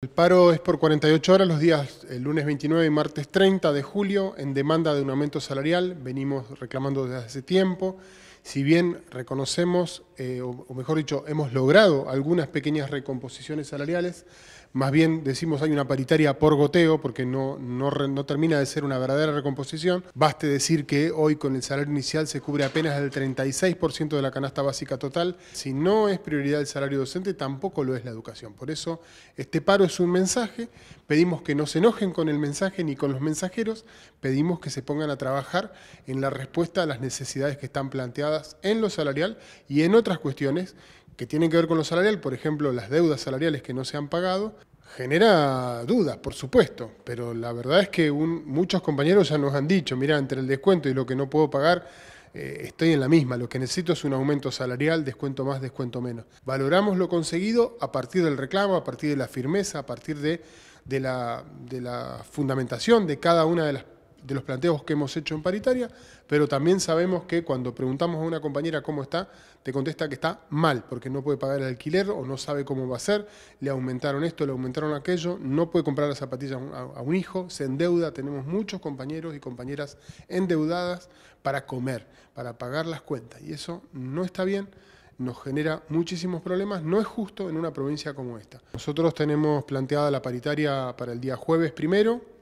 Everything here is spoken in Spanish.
El paro es por 48 horas los días el lunes 29 y martes 30 de julio en demanda de un aumento salarial. Venimos reclamando desde hace tiempo. Si bien reconocemos, eh, o, mejor dicho, hemos logrado algunas pequeñas recomposiciones salariales, más bien decimos hay una paritaria por goteo porque no, no, no termina de ser una verdadera recomposición. Baste decir que hoy con el salario inicial se cubre apenas el 36% de la canasta básica total. Si no es prioridad el salario docente, tampoco lo es la educación. Por eso este paro es un mensaje, pedimos que no se enojen con el mensaje ni con los mensajeros, pedimos que se pongan a trabajar en la respuesta a las necesidades que están planteadas en lo salarial y en otras cuestiones que tienen que ver con lo salarial, por ejemplo, las deudas salariales que no se han pagado, genera dudas, por supuesto, pero la verdad es que muchos compañeros ya nos han dicho, mira, entre el descuento y lo que no puedo pagar, eh, estoy en la misma, lo que necesito es un aumento salarial, descuento más, descuento menos. Valoramos lo conseguido a partir del reclamo, a partir de la firmeza, a partir de, de, la, de la fundamentación de cada una de las de los planteos que hemos hecho en paritaria, pero también sabemos que cuando preguntamos a una compañera cómo está, te contesta que está mal, porque no puede pagar el alquiler o no sabe cómo va a ser, le aumentaron esto, le aumentaron aquello, no puede comprar las zapatillas a un hijo, se endeuda, tenemos muchos compañeros y compañeras endeudadas para comer, para pagar las cuentas, y eso no está bien nos genera muchísimos problemas, no es justo en una provincia como esta. Nosotros tenemos planteada la paritaria para el día jueves primero,